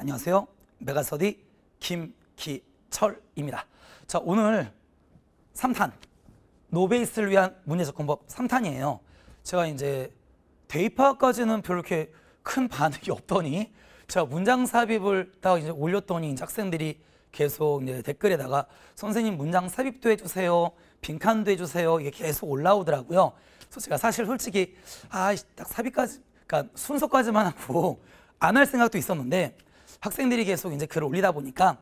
안녕하세요. 메가서디 김기철입니다. 자, 오늘 3탄 노베이스를 위한 문예접근법 3탄이에요. 제가 이제 대입학까지는 별로 이렇게 큰 반응이 없더니 제가 문장 삽입을 딱 이제 올렸더니 이제 학생들이 계속 이제 댓글에다가 선생님 문장 삽입도 해주세요. 빈칸도 해주세요. 이게 계속 올라오더라고요. 그래서 제가 사실 솔직히 아딱 삽입까지 그러니까 순서까지만 하고 안 할 생각도 있었는데 학생들이 계속 이제 글을 올리다 보니까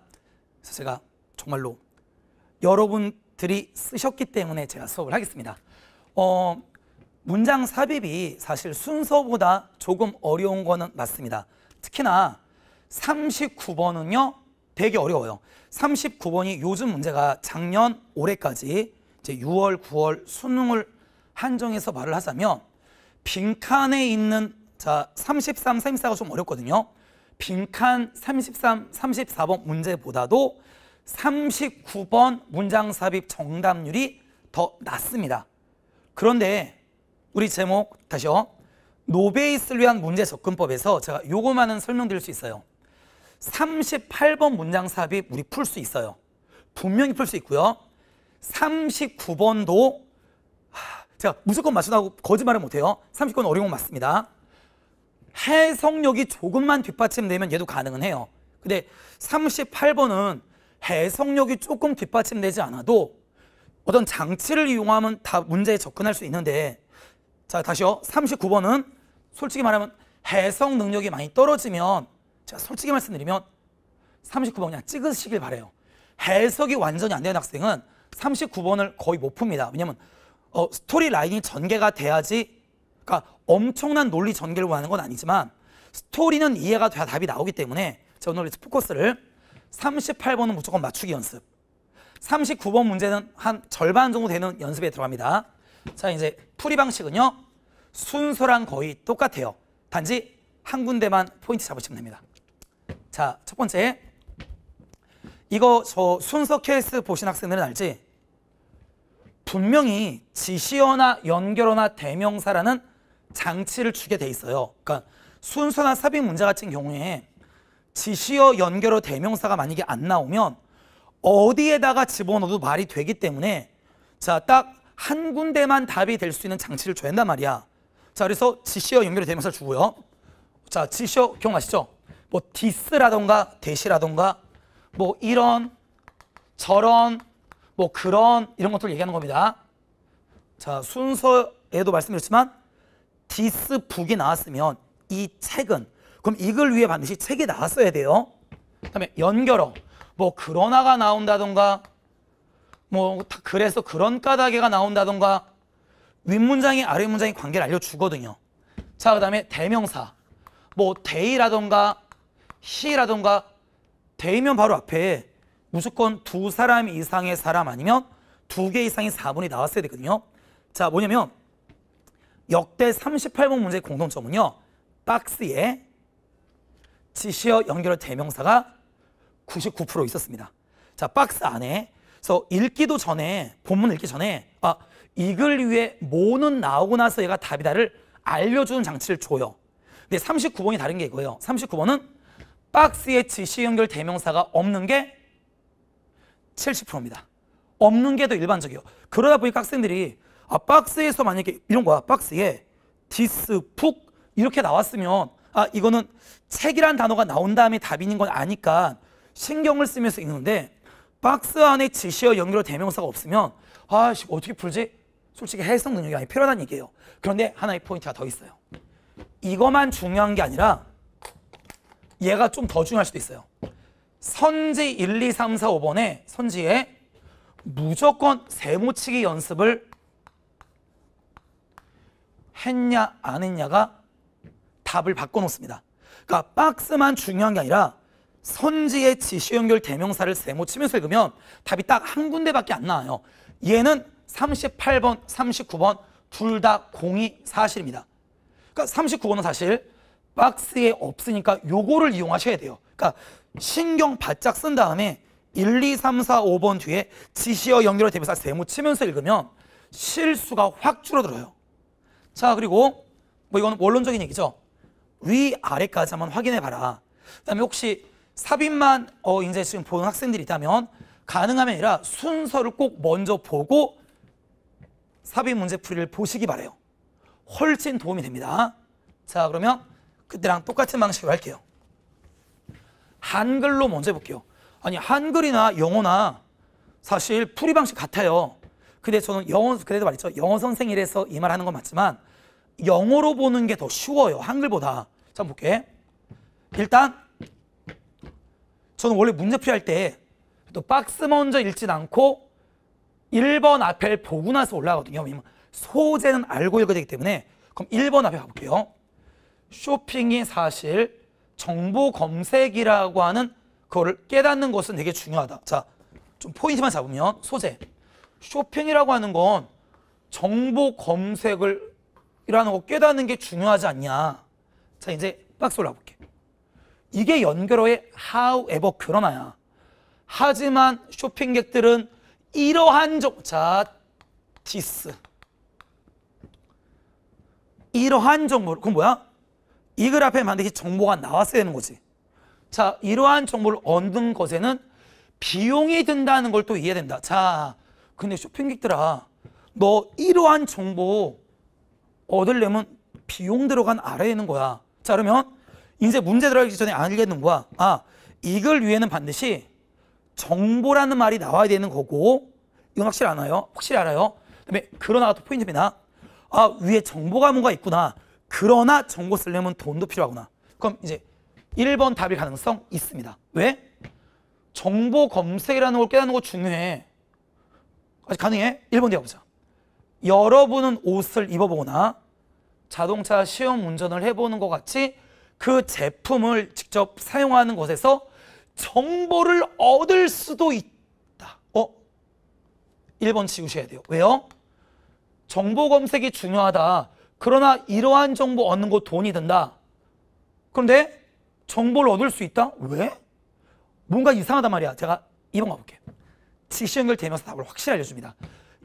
그래서 제가 정말로 여러분들이 쓰셨기 때문에 제가 수업을 하겠습니다. 어, 문장 삽입이 사실 순서보다 조금 어려운 거는 맞습니다. 특히나 39번은요, 되게 어려워요. 39번이 요즘 문제가 작년 올해까지 이제 6월, 9월 수능을 한정해서 말을 하자면 빈칸에 있는 자 33, 34가 좀 어렵거든요. 빈칸 33, 34번 문제보다도 39번 문장 삽입 정답률이 더 낮습니다. 그런데 우리 제목 다시요. 노베이스를 위한 문제 접근법에서 제가 요거만은 설명드릴 수 있어요. 38번 문장 삽입 우리 풀 수 있어요. 분명히 풀 수 있고요. 39번도 제가 무조건 맞추다고 거짓말을 못해요. 39번 어려운 거 맞습니다. 해석력이 조금만 뒷받침되면 얘도 가능은 해요. 근데 38번은 해석력이 조금 뒷받침되지 않아도 어떤 장치를 이용하면 다 문제에 접근할 수 있는데 자 다시요 39번은 솔직히 말하면 해석 능력이 많이 떨어지면 제가 솔직히 말씀드리면 39번 그냥 찍으시길 바래요 해석이 완전히 안 되는 학생은 39번을 거의 못 풉니다 왜냐면 어, 스토리 라인이 전개가 돼야지 그러니까 엄청난 논리 전개를 원하는 건 아니지만 스토리는 이해가 돼야 답이 나오기 때문에 자, 오늘 이제 포커스를 38번은 무조건 맞추기 연습 39번 문제는 한 절반 정도 되는 연습에 들어갑니다 자 이제 풀이 방식은요 순서랑 거의 똑같아요 단지 한 군데만 포인트 잡으시면 됩니다 자 첫 번째 이거 저 순서 케이스 보신 학생들은 알지? 분명히 지시어나 연결어나 대명사라는 장치를 주게 돼 있어요. 그러니까 순수한 삽입 문제 같은 경우에 지시어 연결어 대명사가 만약에 안 나오면 어디에다가 집어넣어도 말이 되기 때문에 자 딱 한 군데만 답이 될 수 있는 장치를 줘야 한단 말이야. 자 그래서 지시어 연결어 대명사를 주고요. 자 지시어 기억나시죠? 뭐 디스라던가 대시라던가 뭐 이런 저런 뭐 그런 이런 것들 을 얘기하는 겁니다. 자 순서에도 말씀드렸지만 디스 북이 나왔으면 이 책은 그럼 이걸 위해 반드시 책이 나왔어야 돼요. 그다음에 연결어 뭐 그러나가 나온다던가 뭐 그래서 그런 까닭에가 나온다던가 윗문장이 아랫문장이 관계를 알려주거든요. 자 그다음에 대명사 뭐 대이라던가 시라던가 대이면 바로 앞에 무조건 두 사람 이상의 사람 아니면 두 개 이상의 사본이 나왔어야 되거든요. 자 뭐냐면 역대 38번 문제의 공통점은요. 박스에 지시어 연결 대명사가 99% 있었습니다. 자, 박스 안에 그래서 읽기도 전에 본문 읽기 전에 아, 이글 위에 모는 나오고 나서 얘가 답이다를 알려주는 장치를 줘요. 근데 39번이 다른 게 이거예요. 39번은 박스에 지시 연결 대명사가 없는 게 70%입니다. 없는 게 더 일반적이에요. 그러다 보니까 학생들이 아 박스에서 만약에 이런 거야 박스에 디스 푹 이렇게 나왔으면 아 이거는 책이란 단어가 나온 다음에 답이 있는 건 아니까 신경을 쓰면서 읽는데 박스 안에 지시어 연결 대명사가 없으면 아 어떻게 풀지? 솔직히 해석 능력이 아니 필요하다는 얘기예요. 그런데 하나의 포인트가 더 있어요. 이것만 중요한 게 아니라 얘가 좀 더 중요할 수도 있어요. 선지 1, 2, 3, 4, 5번에 선지에 무조건 세모치기 연습을 했냐 안 했냐가 답을 바꿔놓습니다. 그러니까 박스만 중요한 게 아니라 선지의 지시 연결 대명사를 세모 치면서 읽으면 답이 딱 한 군데밖에 안 나와요. 얘는 38번, 39번 둘 다 공이 사실입니다. 그러니까 39번은 사실 박스에 없으니까 요거를 이용하셔야 돼요. 그러니까 신경 바짝 쓴 다음에 1, 2, 3, 4, 5번 뒤에 지시어 연결 대명사 세모 치면서 읽으면 실수가 확 줄어들어요. 자 그리고 뭐 이건 원론적인 얘기죠. 위아래까지 한번 확인해 봐라. 그다음에 혹시 삽입만 어 이제 지금 보는 학생들이 있다면 가능하면 아니라 순서를 꼭 먼저 보고 삽입 문제 풀이를 보시기 바래요. 훨씬 도움이 됩니다. 자 그러면 그때랑 똑같은 방식으로 할게요. 한글로 먼저 볼게요 아니 한글이나 영어나 사실 풀이 방식 같아요. 근데 저는 영어 그래도 말이죠. 영어 선생이라서 이 말하는 건 맞지만 영어로 보는 게 더 쉬워요. 한글보다. 자, 볼게. 일단 저는 원래 문제풀이 할때 또 박스 먼저 읽진 않고 1번 앞에 보고 나서 올라가거든요. 왜냐면 소재는 알고 읽어야 되기 때문에 그럼 1번 앞에 가볼게요. 쇼핑이 사실 정보 검색이라고 하는 그거를 깨닫는 것은 되게 중요하다. 자, 좀 포인트만 잡으면 소재. 쇼핑이라고 하는 건 정보 검색을 이라는 거 깨닫는 게 중요하지 않냐. 자, 이제 박스 올라볼게. 이게 연결어의 however 그러나야. 하지만 쇼핑객들은 이러한 조, 자, 디스. 이러한 정보를, 그건 뭐야? 이 그래프에 반드시 정보가 나왔어야 되는 거지. 자, 이러한 정보를 얻는 것에는 비용이 든다는 걸 또 이해된다. 자, 근데 쇼핑객들아, 너 이러한 정보 얻으려면 비용 들어간 아래에 있는 거야. 자 그러면 이제 문제 들어가기 전에 알겠는 거야. 아 이걸 위해는 반드시 정보라는 말이 나와야 되는 거고 이건 확실히 알아요. 확실히 알아요. 그다음에 그러나또 포인트입니다. 아 위에 정보가 뭔가 있구나. 그러나 정보 쓰려면 돈도 필요하구나. 그럼 이제 1번 답일 가능성 있습니다. 왜? 정보 검색이라는 걸 깨닫는 거 중요해. 아직 가능해? 1번 대어보자 여러분은 옷을 입어보거나 자동차 시험 운전을 해보는 것 같이 그 제품을 직접 사용하는 것에서 정보를 얻을 수도 있다. 어? 1번 지우셔야 돼요. 왜요? 정보 검색이 중요하다. 그러나 이러한 정보 얻는 거 돈이 든다. 그런데 정보를 얻을 수 있다? 왜? 뭔가 이상하단 말이야. 제가 2번 가볼게요. 지시연결 되면서 답을 확실히 알려줍니다.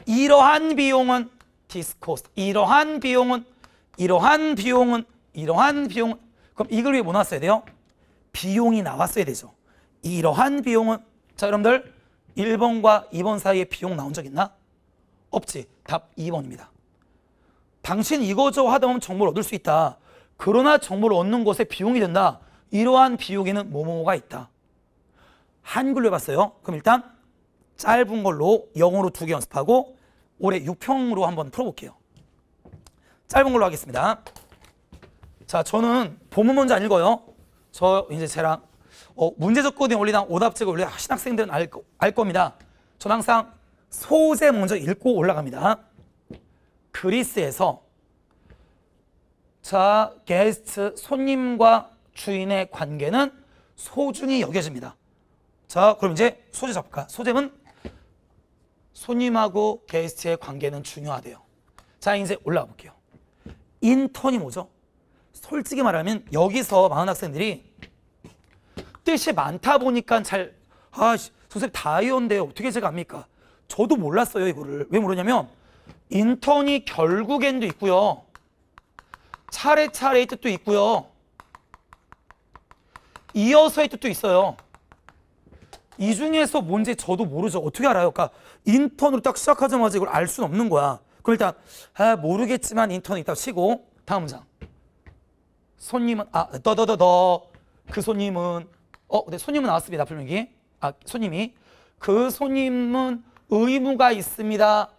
이러한 비용은 디스코스 이러한 비용은 이러한 비용은 이러한 비용은 그럼 이걸 위해 뭐 나왔어야 돼요? 비용이 나왔어야 되죠 이러한 비용은 자 여러분들 1번과 2번 사이에 비용 나온 적 있나? 없지 답 2번입니다 당신 이거저 하다 보면 정보를 얻을 수 있다 그러나 정보를 얻는 곳에 비용이 된다 이러한 비용에는 뭐뭐가 있다 한글로 해봤어요 그럼 일단 짧은 걸로 영어로 두 개 연습하고 올해 6평으로 한번 풀어볼게요. 짧은 걸로 하겠습니다. 자, 저는 본문 먼저 안 읽어요. 저 이제 쟤랑 어, 문제적 거든 원리랑 오답적 원리 신학생들은 알, 알 겁니다. 저는 항상 소재 먼저 읽고 올라갑니다. 그리스에서 자, 게스트 손님과 주인의 관계는 소중히 여겨집니다. 자, 그럼 이제 소재 잡을까? 소재는 손님하고 게스트의 관계는 중요하대요. 자, 이제 올라가 볼게요. 인턴이 뭐죠? 솔직히 말하면 여기서 많은 학생들이 뜻이 많다 보니까 잘, 아, 선생님 다이어인데 어떻게 제가 압니까? 저도 몰랐어요, 이거를. 왜 모르냐면 인턴이 결국엔도 있고요. 차례차례의 뜻도 있고요. 이어서의 뜻도 있어요. 이 중에서 뭔지 저도 모르죠. 어떻게 알아요? 그러니까 인턴으로 딱 시작하자마자 이걸 알 수는 없는 거야. 그럼 일단 아, 모르겠지만 인턴이 있다고 치고 다음 장. 손님은 아 더더더더 그 손님은 어 네, 손님은 나왔습니다. 불명기. 아 손님이 그 손님은 의무가 있습니다.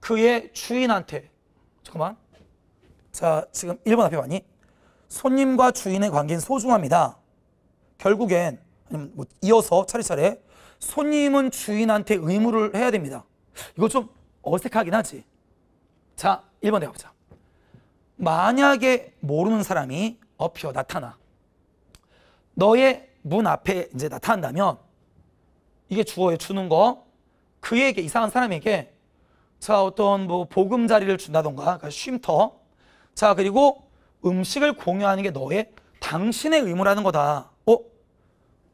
그의 주인한테 잠깐만. 자 지금 1번 앞에 왔니? 손님과 주인의 관계는 소중합니다. 결국엔 뭐 이어서 차례차례 손님은 주인한테 의무를 해야 됩니다. 이거 좀 어색하긴 하지. 자, 1번 해보자. 만약에 모르는 사람이 업혀 나타나. 너의 문 앞에 이제 나타난다면 이게 주어에 주는 거 그에게 이상한 사람에게 자 어떤 뭐 보금자리를 준다던가 그러니까 쉼터 자 그리고 음식을 공유하는 게 너의 당신의 의무라는 거다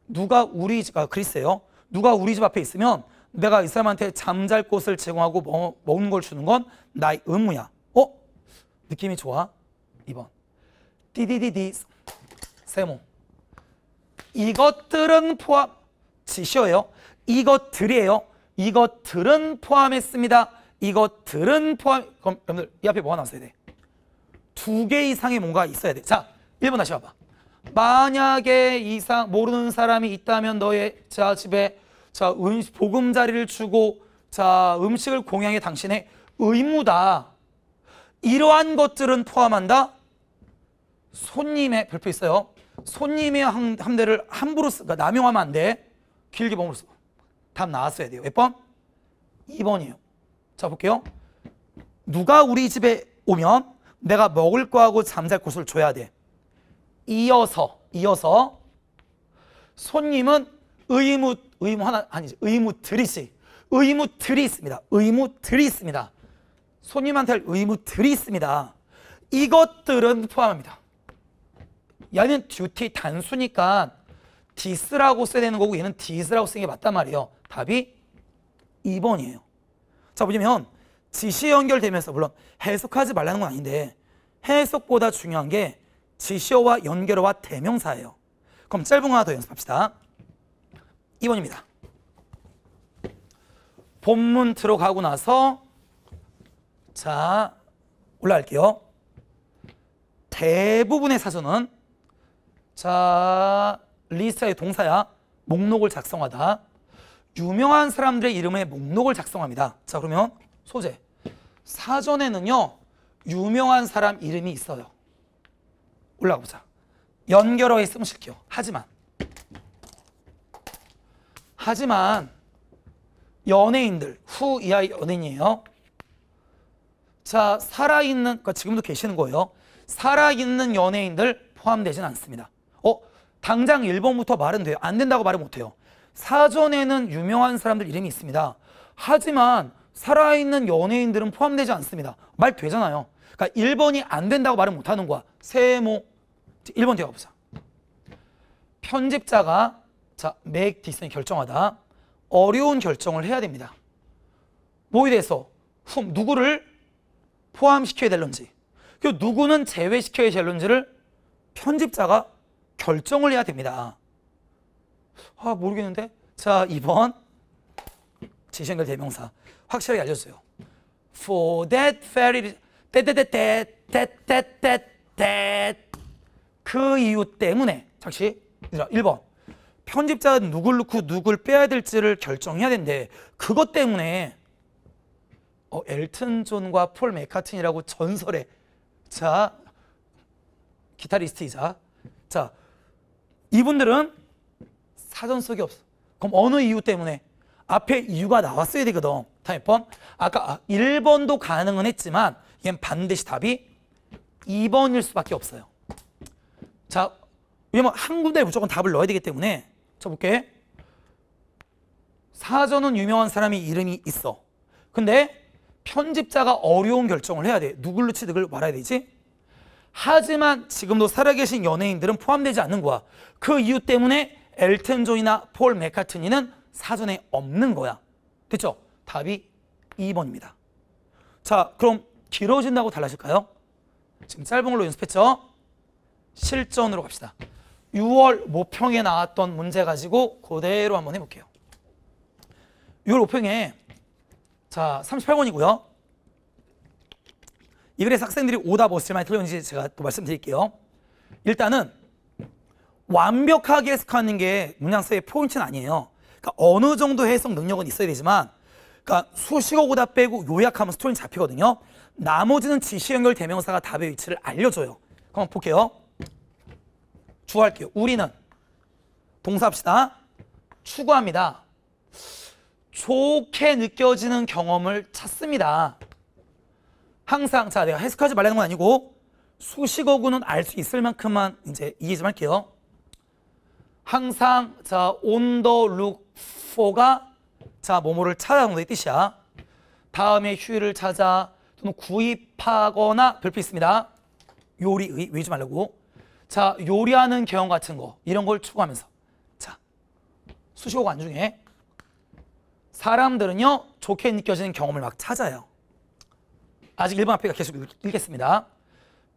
누가 우리 집, 아, 그리스예요. 누가 우리 집 앞에 있으면 내가 이 사람한테 잠잘 곳을 제공하고 먹, 먹는 걸 주는 건 나의 의무야. 어? 느낌이 좋아? 2번. 디디디디 세모. 이것들은 포함 지시어예요. 이것들이에요. 이것들은 포함했습니다. 이것들은 포함 그럼 여러분들 이 앞에 뭐가 나왔어야 돼? 두 개 이상의 뭔가 있어야 돼. 자, 1번 다시 와봐. 만약에 이상 모르는 사람이 있다면 너의 자 집에 자 음, 보금자리를 주고 자 음식을 공양해 당신의 의무다. 이러한 것들은 포함한다. 손님의 별표 있어요. 손님의 함대를 함부로 쓰, 그러니까 남용하면 안 돼. 길게 머물러 써. 답 나왔어야 돼요. 몇 번? 2번이에요. 자 볼게요. 누가 우리 집에 오면 내가 먹을 거하고 잠잘 곳을 줘야 돼. 이어서 이어서 손님은 의무 의무 하나 아니지 의무드리지의무 드리 있습니다. 의무들이 있습니다. 손님한테 의무들이 있습니다. 이것들은 포함합니다. 얘는 듀티 단수니까 디스라고 써야 되는 거고 얘는 디스라고 쓰는 게 맞단 말이에요. 답이 2번이에요. 자 보시면 지시 연결되면서 물론 해석하지 말라는 건 아닌데 해석보다 중요한 게 지시어와 연결어와 대명사예요. 그럼 짧은 거 하나 더 연습합시다. 2번입니다. 본문 들어가고 나서 자 올라갈게요. 대부분의 사전은 자 리스트의 동사야 목록을 작성하다 유명한 사람들의 이름의 목록을 작성합니다. 자 그러면 소재 사전에는요 유명한 사람 이름이 있어요. 올라가 보자. 연결어에 쓰무실게요. 하지만 하지만 연예인들 후 이하의 연예인이에요. 자 살아있는 그러니까 지금도 계시는 거예요. 살아있는 연예인들 포함되진 않습니다. 어 당장 1번부터 말은 돼요. 안 된다고 말은 못해요. 사전에는 유명한 사람들 이름이 있습니다. 하지만 살아있는 연예인들은 포함되지 않습니다. 말 되잖아요. 그러니까 1번이 안 된다고 말은 못하는 거야. 세모 1번 대화보사 편집자가 자, 맥 디스는 결정하다. 어려운 결정을 해야 됩니다. 뭐에 대해서 훔, 누구를 포함시켜야 될런지 그 누구는 제외시켜야 될런지를 편집자가 결정을 해야 됩니다. 아 모르겠는데 자 2번 지시연결 대명사 확실하게 알려주세요. For that very that that that that that that that 그 이유 때문에 잠시 1번 편집자 는 누굴 넣고 누굴 빼야 될지를 결정해야 된대 그것 때문에 어, 엘튼 존과 폴 메카튼이라고 전설의 자 기타리스트이자 자 이분들은 사전 속이 없어 그럼 어느 이유 때문에 앞에 이유가 나왔어야 되거든 다음 번 아까 1번도 아, 가능은 했지만 이건 반드시 답이 2번일 수밖에 없어요. 자, 왜냐면 한 군데 무조건 답을 넣어야 되기 때문에 자 볼게. 사전은 유명한 사람이 이름이 있어. 근데 편집자가 어려운 결정을 해야 돼. 누굴로 취득을 말아야 되지? 하지만 지금도 살아계신 연예인들은 포함되지 않는 거야. 그 이유 때문에 엘튼 존이나 폴 맥카트니는 사전에 없는 거야. 됐죠? 답이 2번입니다. 자, 그럼 길어진다고 달라질까요? 지금 짧은 걸로 연습했죠? 실전으로 갑시다. 6월 모평에 나왔던 문제 가지고 그대로 한번 해볼게요. 6월 모평에 자 38번이고요. 이 글에서 학생들이 오답 어을 많이 틀렸는지 제가 또 말씀드릴게요. 일단은 완벽하게 해석하는 게 문양서의 포인트는 아니에요. 그러니까 어느 정도 해석 능력은 있어야 되지만 그러니까 수식어 오답 빼고 요약하면 스토리는 잡히거든요. 나머지는 지시 연결 대명사가 답의 위치를 알려줘요. 그럼 볼게요. 주어 할게요. 우리는 동사 합시다. 추구합니다. 좋게 느껴지는 경험을 찾습니다. 항상 자 내가 해석하지 말라는 건 아니고 수식어구는 알 수 있을 만큼만 이제 이해 좀 할게요. 항상 자 on the look for가 자 뭐뭐를 찾아온다는 뜻이야. 다음에 휴일을 찾아 그 구입하거나 별표 있습니다. 요리 의, 의지 말라고. 자, 요리하는 경험 같은 거 이런 걸 추구하면서 자, 수시고 관 중에 사람들은요 좋게 느껴지는 경험을 막 찾아요. 아직 1번 앞에가 계속 읽, 겠습니다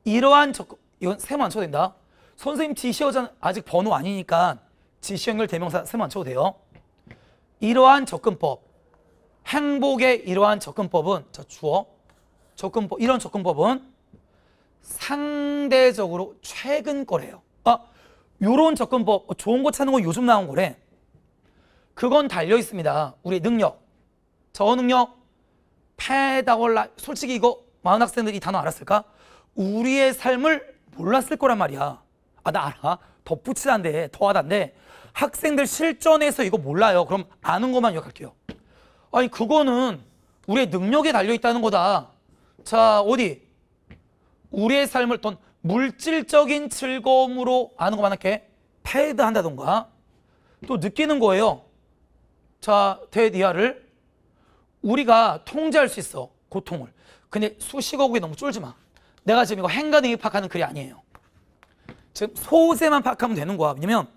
이러한 적 이건 세모 안 쳐도 된다. 선생님 지시어자 아직 번호 아니니까 지시형결 대명사 세모 안 쳐도 돼요. 이러한 접근법 행복의 이러한 접근법은 저 주어 접근법, 이런 접근법은 상대적으로 최근 거래요. 아, 요런 접근법, 어, 좋은 거 찾는 건 요즘 나온 거래. 그건 달려 있습니다. 우리 능력, 저 능력, 페다월라 솔직히 이거 많은 학생들이 단어 알았을까? 우리의 삶을 몰랐을 거란 말이야. 아, 나 알아. 덧붙이란데, 더하단데. 학생들 실전에서 이거 몰라요. 그럼 아는 것만 요약할게요. 아니, 그거는 우리의 능력에 달려있다는 거다. 자, 어디? 우리의 삶을 돈 물질적인 즐거움으로 아는 것만 할게. 패드 한다던가. 또 느끼는 거예요. 자, 대디아를 우리가 통제할 수 있어. 고통을. 근데 수식어국에 너무 쫄지 마. 내가 지금 이거 행가능이 파악하는 글이 아니에요. 지금 소세만 파악하면 되는 거야. 왜냐면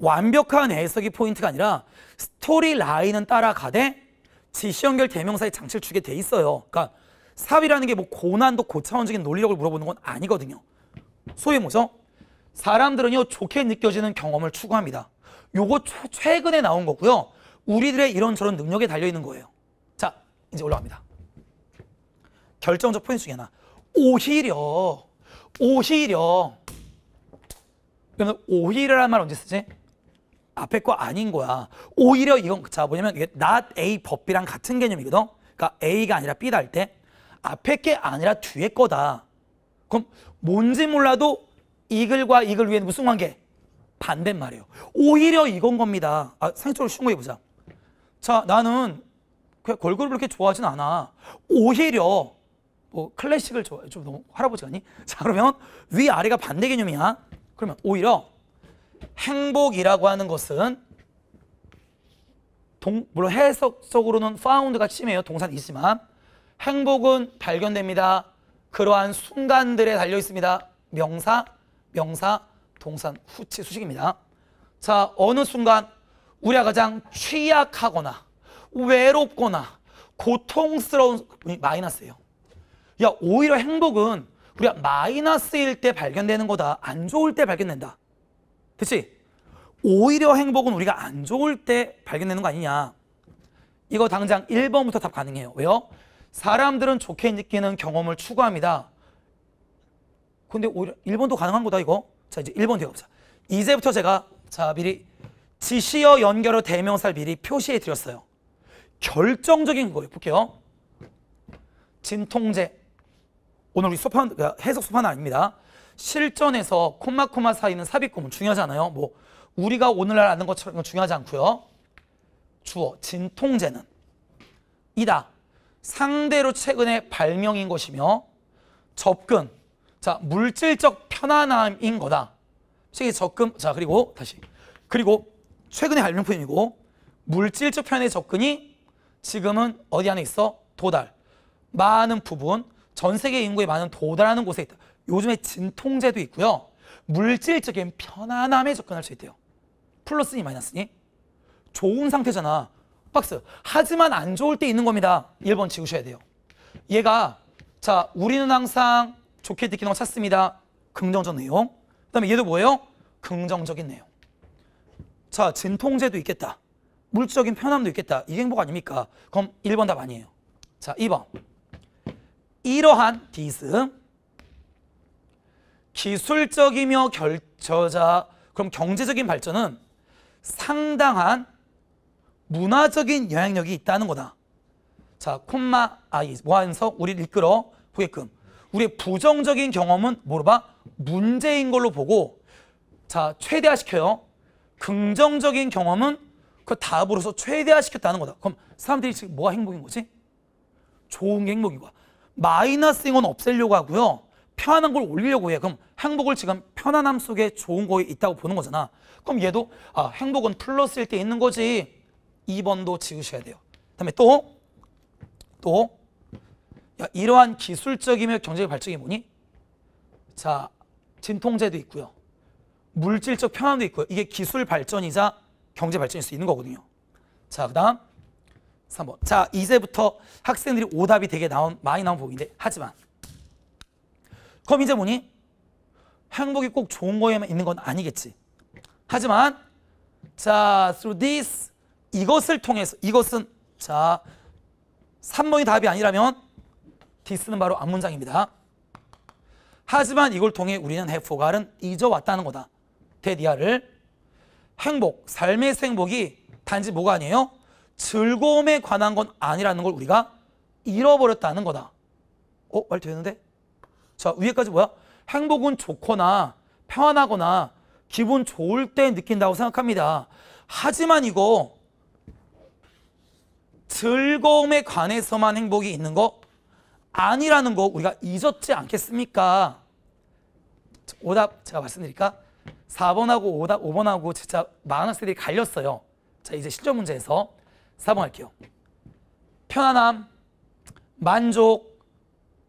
완벽한 해석이 포인트가 아니라 스토리 라인은 따라가되 지시연결 대명사의 장치를 주게 돼 있어요. 그러니까 사업이라는 게 뭐 고난도 고차원적인 논리력을 물어보는 건 아니거든요. 소위 뭐죠? 사람들은요 좋게 느껴지는 경험을 추구합니다. 요거 최근에 나온 거고요. 우리들의 이런저런 능력에 달려있는 거예요. 자, 이제 올라갑니다. 결정적 포인트 중에 하나. 오히려, 오히려. 그러면 오히려란 말 언제 쓰지? 앞에 거 아닌 거야. 오히려 이건 자 뭐냐면 이게 not A 법비랑 같은 개념이거든. 그러니까 A가 아니라 B다 할때 앞에 게 아니라 뒤에 거다. 그럼 뭔지 몰라도 이글과 이글 위에는 무슨 관계? 반대말이에요. 오히려 이건 겁니다. 아, 상처를으로 쉬운 거 해보자. 자, 나는 그냥 걸그룹을 그렇게 좋아하진 않아. 오히려 뭐 클래식을 좋아해. 좀 너무 할아버지 아니? 자, 그러면 위아래가 반대 개념이야. 그러면 오히려 행복이라고 하는 것은 동, 물론 해석적으로는 파운드가 심해요. 동산 이 있지만 행복은 발견됩니다. 그러한 순간들에 달려 있습니다. 명사, 명사, 동산, 후치 수식입니다. 자, 어느 순간 우리가 가장 취약하거나 외롭거나 고통스러운 마이너스예요. 야, 오히려 행복은 우리가 마이너스일 때 발견되는 거다. 안 좋을 때 발견된다. 그렇 오히려 행복은 우리가 안 좋을 때 발견되는 거 아니냐. 이거 당장 1번부터 답 가능해요. 왜요? 사람들은 좋게 느끼는 경험을 추구합니다. 근데 오히려 1번도 가능한 거다 이거. 자 이제 1번 되어봅시 이제부터 제가 자 미리 지시어 연결어 대명사를 미리 표시해 드렸어요. 결정적인 거예요. 볼게요. 진통제. 오늘 우리 수업 그러니까 해석 수업 아닙니다. 실전에서 콤마 콤마 사이는 삽입구문 중요하잖아요. 뭐 우리가 오늘날 아는 것처럼 중요하지 않고요. 주어 진통제는 이다. 상대로 최근에 발명인 것이며 접근, 자 물질적 편안함인 거다. 책이 접근, 자 그리고 다시 그리고 최근의 발명품이고 물질적 편의 접근이 지금은 어디 안에 있어? 도달. 많은 부분, 전 세계 인구의 많은 도달하는 곳에 있다. 요즘에 진통제도 있고요. 물질적인 편안함에 접근할 수 있대요. 플러스니 마이너스니. 좋은 상태잖아. 박스. 하지만 안 좋을 때 있는 겁니다. 1번 지우셔야 돼요. 얘가 자 우리는 항상 좋게 듣기는 걸 찾습니다. 긍정적 내용. 그 다음에 얘도 뭐예요? 긍정적인 내용. 자 진통제도 있겠다. 물적인 편함도 있겠다. 이게 행복 아닙니까? 그럼 1번 답 아니에요. 자 2번. 이러한 디스 기술적이며 결처자 그럼 경제적인 발전은 상당한 문화적인 영향력이 있다는 거다. 자, 콤마 아이 와인 우리를 이끌어 보게끔 우리의 부정적인 경험은 뭐로 봐? 문제인 걸로 보고 자, 최대화시켜요. 긍정적인 경험은 그 답으로서 최대화시켰다는 거다. 그럼 사람들이 지금 뭐가 행복인 거지? 좋은 게 행복인 거야. 마이너스인 건 없애려고 하고요. 편안한 걸 올리려고 해. 그럼 행복을 지금 편안함 속에 좋은 거에 있다고 보는 거잖아. 그럼 얘도 아, 행복은 플러스일 때 있는 거지. 2번도 지으셔야 돼요. 다음에 또, 또, 야, 이러한 기술적이며 경제적 발전이 뭐니? 자, 진통제도 있고요. 물질적 편안도 있고요. 이게 기술 발전이자 경제 발전일 수 있는 거거든요. 자, 그 다음 3번. 자, 이제부터 학생들이 오답이 되게 나온, 많이 나온 부분인데, 하지만. 그럼 이제 뭐니? 행복이 꼭 좋은 거에만 있는 건 아니겠지. 하지만, 자, through this 이것을 통해서 이것은 자 3번이 답이 아니라면 디스는 바로 앞문장입니다. 하지만 이걸 통해 우리는 해포가를 잊어왔다는 거다. 데디아를 행복, 삶의 행복이 단지 뭐가 아니에요? 즐거움에 관한 건 아니라는 걸 우리가 잃어버렸다는 거다. 어? 말 되는데? 자 위에까지 뭐야? 행복은 좋거나 평안하거나 기분 좋을 때 느낀다고 생각합니다. 하지만 이거 즐거움에 관해서만 행복이 있는 거 아니라는 거 우리가 잊었지 않겠습니까? 오답 제가 말씀드릴까? 4번하고 오답 5번하고 진짜 많은 학생들이 갈렸어요. 자 이제 실전 문제에서 4번 할게요. 편안함, 만족,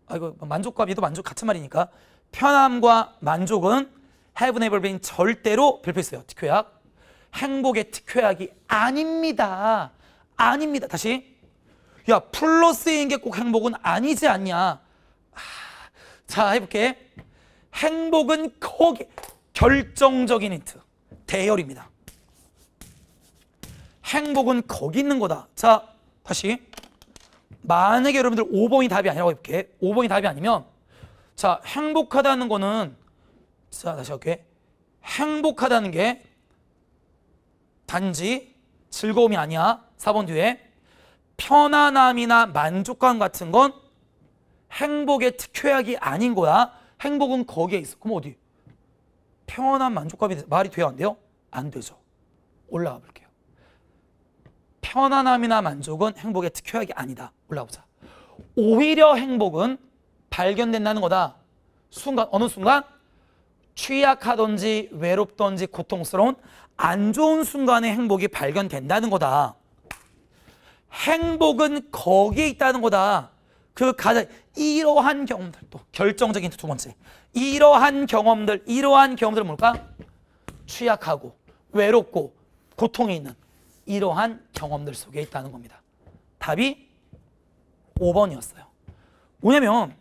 아이고 뭐 만족과 미도 만족 같은 말이니까 편함과 만족은 have never been 절대로 별표 있어요. 특효약. 행복의 특효약이 아닙니다. 아닙니다. 다시. 야, 플러스인 게 꼭 행복은 아니지 않냐. 아, 자, 해볼게. 행복은 거기 결정적인 힌트. 대열입니다. 행복은 거기 있는 거다. 자, 다시. 만약에 여러분들 5번이 답이 아니라고 해볼게. 5번이 답이 아니면 자, 행복하다는 거는 자, 다시 할게. 행복하다는 게 단지 즐거움이 아니야. 4번 뒤에 편안함이나 만족감 같은 건 행복의 특효약이 아닌 거야. 행복은 거기에 있어. 그럼 어디? 편안한 만족감이 말이 돼야 안 돼요? 안 되죠. 올라가 볼게요. 편안함이나 만족은 행복의 특효약이 아니다. 올라오자. 오히려 행복은 발견된다는 거다. 순간 어느 순간 취약하던지 외롭던지 고통스러운 안 좋은 순간의 행복이 발견된다는 거다. 행복은 거기에 있다는 거다. 그 가장 이러한 경험들 또 결정적인 두 번째 이러한 경험들 이러한 경험들 뭘까? 취약하고 외롭고 고통이 있는 이러한 경험들 속에 있다는 겁니다. 답이 5번이었어요. 왜냐면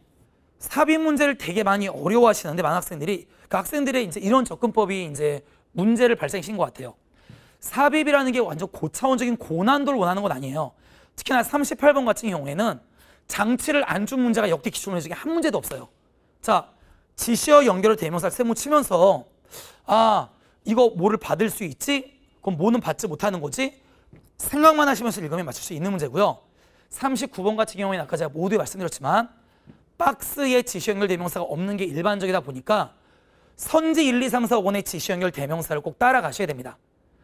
삽입 문제를 되게 많이 어려워하시는데 많은 학생들이 그 학생들의 이제 이런 접근법이 이제 문제를 발생시킨 것 같아요. 삽입이라는 게 완전 고차원적인 고난도를 원하는 건 아니에요. 특히나 38번 같은 경우에는 장치를 안 준 문제가 역대 기출문제 중에 한 문제도 없어요. 자, 지시어 연결을 대명사 세모 치면서 아, 이거 뭐를 받을 수 있지? 그럼 뭐는 받지 못하는 거지? 생각만 하시면서 읽으면 맞출 수 있는 문제고요. 39번 같은 경우에는 아까 제가 모두 말씀드렸지만 박스에 지시 연결 대명사가 없는 게 일반적이다 보니까 선지 1, 2, 3, 4, 5번의 지시 연결 대명사를 꼭 따라가셔야 됩니다.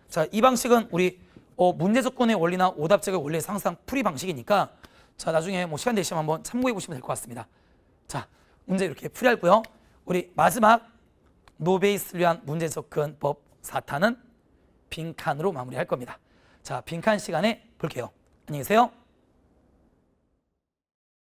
자, 이 방식은 우리 어, 문제 조건의 원리나 오답책의 원리에 항상 풀이 방식이니까 자 나중에 뭐 시간 되시면 한번 참고해 보시면 될 것 같습니다. 자 문제 이렇게 풀이하고요. 우리 마지막 노베이스를 위한 문제 접근법 4탄은 빈칸으로 마무리할 겁니다. 자 빈칸 시간에 볼게요. 안녕히 계세요.